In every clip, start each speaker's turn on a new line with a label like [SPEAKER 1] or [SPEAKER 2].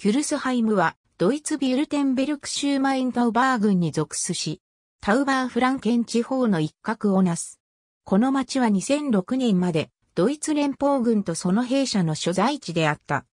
[SPEAKER 1] キュルスハイムは、ドイツビルテンベルクシューマインタウバー郡に属すし、タウバーフランケン地方の一角をなす。この町は2006年まで、ドイツ連邦軍とその兵舎の所在地であった。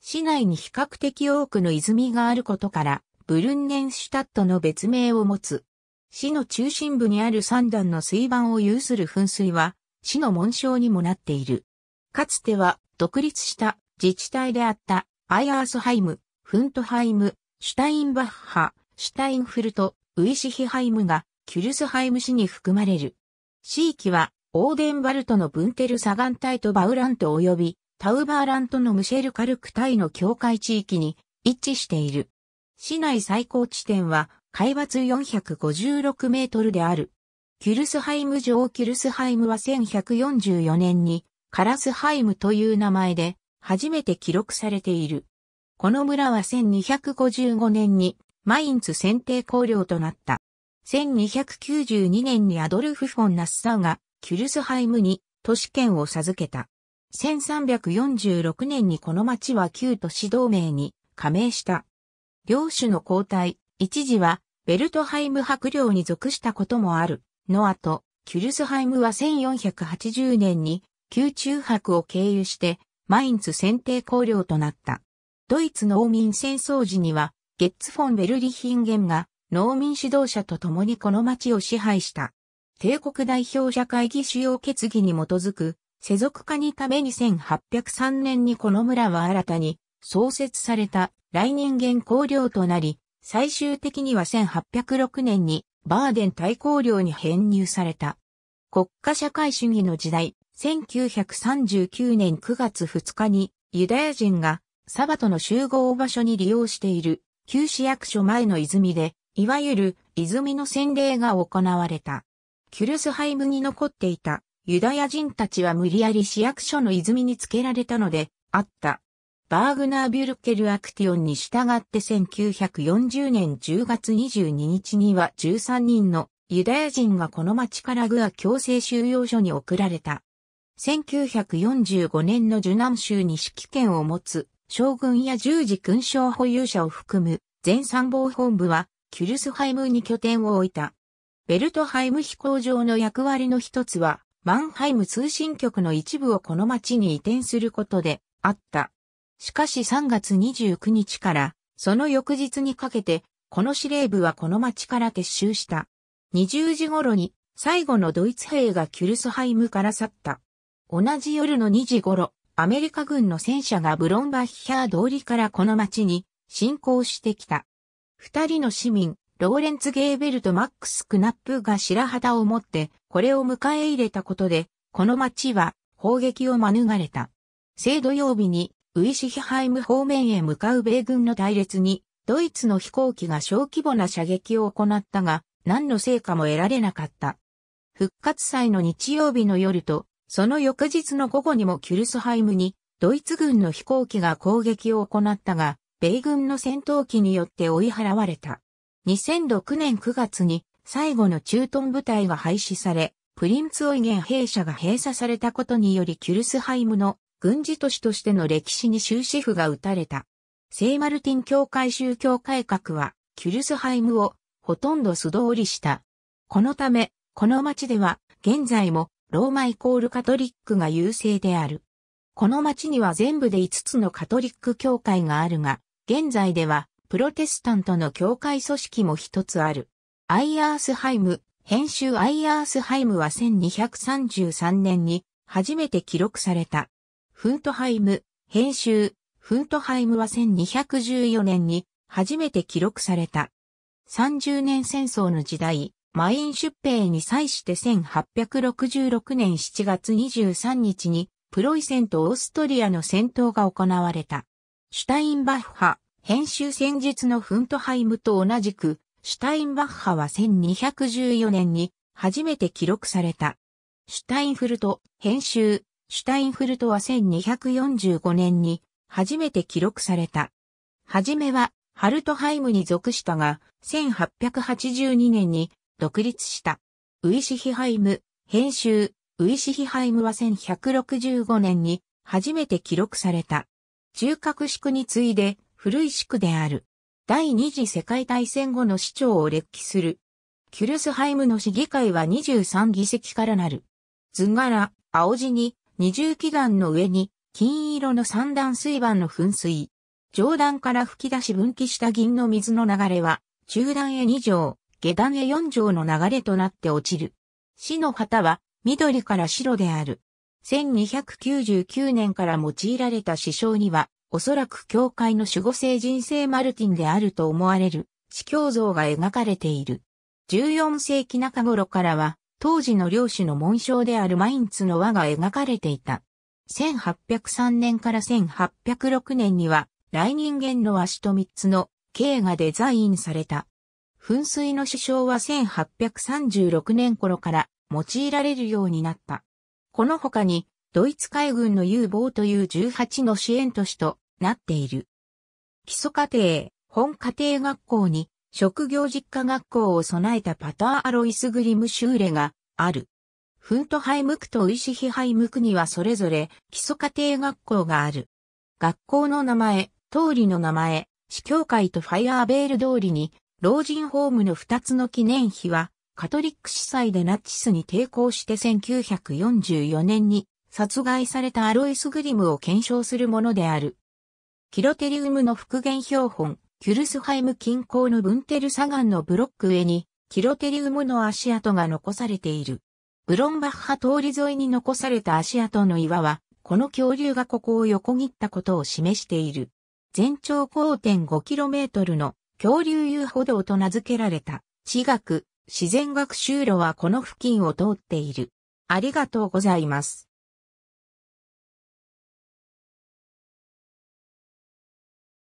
[SPEAKER 1] 市内に比較的多くの泉があることから、ブルンネンシュタットの別名を持つ。市の中心部にある三段の水盤を有する噴水は、市の紋章にもなっている。かつては独立した自治体であったアイアースハイム、フントハイム、シュタインバッハ、シュタインフルト、ウイシヒハイムがキュルスハイム市に含まれる。地域はオーデンバルトのブンテルサガンイとバウラント及びタウバーラントのムシェルカルクイの境界地域に一致している。市内最高地点は海抜456メートルである。キュルスハイム城キュルスハイムは1144年にカラスハイムという名前で初めて記録されている。この村は1255年にマインツ選定公領となった。1292年にアドルフ・フォン・ナッサーがキュルスハイムに都市圏を授けた。1346年にこの町は旧都市同盟に加盟した。領主の交代、一時はベルトハイム白領に属したこともある。の後、キュルスハイムは1480年に宮中博を経由してマインツ選定綱領となった。ドイツ農民戦争時には、ゲッツ・フォン・ベルリヒンゲンが農民指導者と共にこの町を支配した。帝国代表者会議主要決議に基づく、世俗化にために1803年にこの村は新たに創設された来人間公領となり、最終的には1806年にバーデン大公領に編入された。国家社会主義の時代、1939年9月2日にユダヤ人がサバトの集合場所に利用している旧市役所前の泉で、いわゆる泉の洗礼が行われた。キュルスハイムに残っていたユダヤ人たちは無理やり市役所の泉につけられたのであった。バーグナー・ビュルケル・アクティオンに従って1940年10月22日には13人のユダヤ人がこの町からグア強制収容所に送られた。1945年の受難州に指揮権を持つ将軍や十字勲章保有者を含む全参謀本部はキュルスハイムに拠点を置いた。ベルトハイム飛行場の役割の一つはマンハイム通信局の一部をこの町に移転することであった。しかし3月29日からその翌日にかけてこの司令部はこの町から撤収した。20時頃に最後のドイツ兵がキュルスハイムから去った。同じ夜の2時頃、アメリカ軍の戦車がブロンバッヒャー通りからこの町に侵攻してきた。二人の市民、ローレンツ・ゲーベルとマックス・クナップが白旗を持ってこれを迎え入れたことで、この町は砲撃を免れた。聖土曜日にウィシヒハイム方面へ向かう米軍の隊列に、ドイツの飛行機が小規模な射撃を行ったが、何の成果も得られなかった。復活祭の日曜日の夜とその翌日の午後にもキュルスハイムにドイツ軍の飛行機が攻撃を行ったが、米軍の戦闘機によって追い払われた。2006年9月に最後の駐屯部隊が廃止され、プリンツオイゲン兵舎が閉鎖されたことによりキュルスハイムの軍事都市としての歴史に終止符が打たれた。聖マルティン教会宗教改革はキュルスハイムをほとんど素通りした。このため、この町では現在もローマイコールカトリックが優勢である。この町には全部で5つのカトリック教会があるが、現在ではプロテスタントの教会組織も一つある。アイアースハイム、編集アイアースハイムは1233年に初めて記録された。フントハイム、編集、フントハイムは1214年に初めて記録された。30年戦争の時代、マイン出兵に際して1866年7月23日にプロイセンとオーストリアの戦闘が行われた。シュタインバッハ、編集戦術のフントハイムと同じく、シュタインバッハは1214年に初めて記録された。シュタインフルト、編集、シュタインフルトは1245年に初めて記録された。はじめはハルトハイムに属したが、1882年に独立した。ウイシヒハイム、編集、ウイシヒハイムは1165年に初めて記録された。中核宿に次いで古い宿である。第二次世界大戦後の市長を列記する。キュルスハイムの市議会は23議席からなる。図柄、青地に、二重基岩の上に、金色の三段水盤の噴水。上段から吹き出し分岐した銀の水の流れは、中段へ二条、下段へ四条の流れとなって落ちる。死の旗は緑から白である。1299年から用いられた師匠には、おそらく教会の守護聖人聖マルティンであると思われる、司教像が描かれている。14世紀中頃からは、当時の領主の紋章であるマインツの輪が描かれていた。1803年から1806年には、来人間の足と三つの、刑がデザインされた。噴水の首相は1836年頃から用いられるようになった。この他に、ドイツ海軍の U 棒という18の支援都市となっている。基礎家庭、本家庭学校に職業実家学校を備えたパター・アロイス・グリム・シューレがある。フントハイムクとウイシヒハイムクにはそれぞれ基礎家庭学校がある。学校の名前、通りの名前、市教会とファイアーベール通りに老人ホームの2つの記念碑は、カトリック司祭でナチスに抵抗して1944年に殺害されたアロイス・グリムを検証するものである。キロテリウムの復元標本、キュルスハイム近郊のブンテル砂岩のブロック上に、キロテリウムの足跡が残されている。ブロンバッハ通り沿いに残された足跡の岩は、この恐竜がここを横切ったことを示している。全長 5.5km の恐竜遊歩道と名付けられた、地学、自然学習路はこの付近を通っている。ありがとうございます。